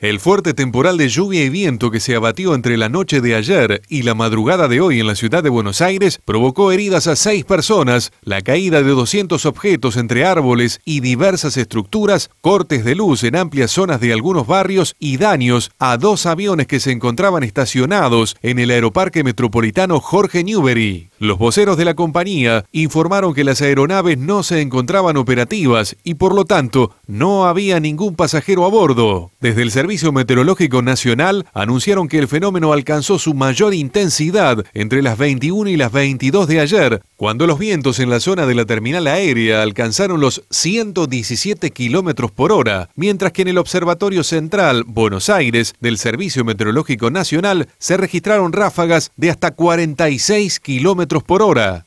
El fuerte temporal de lluvia y viento que se abatió entre la noche de ayer y la madrugada de hoy en la ciudad de Buenos Aires provocó heridas a seis personas, la caída de 200 objetos entre árboles y diversas estructuras, cortes de luz en amplias zonas de algunos barrios y daños a dos aviones que se encontraban estacionados en el aeroparque metropolitano Jorge Newbery. Los voceros de la compañía informaron que las aeronaves no se encontraban operativas y por lo tanto no había ningún pasajero a bordo. Desde el servicio Servicio Meteorológico Nacional anunciaron que el fenómeno alcanzó su mayor intensidad entre las 21 y las 22 de ayer, cuando los vientos en la zona de la terminal aérea alcanzaron los 117 kilómetros por hora, mientras que en el Observatorio Central Buenos Aires del Servicio Meteorológico Nacional se registraron ráfagas de hasta 46 kilómetros por hora.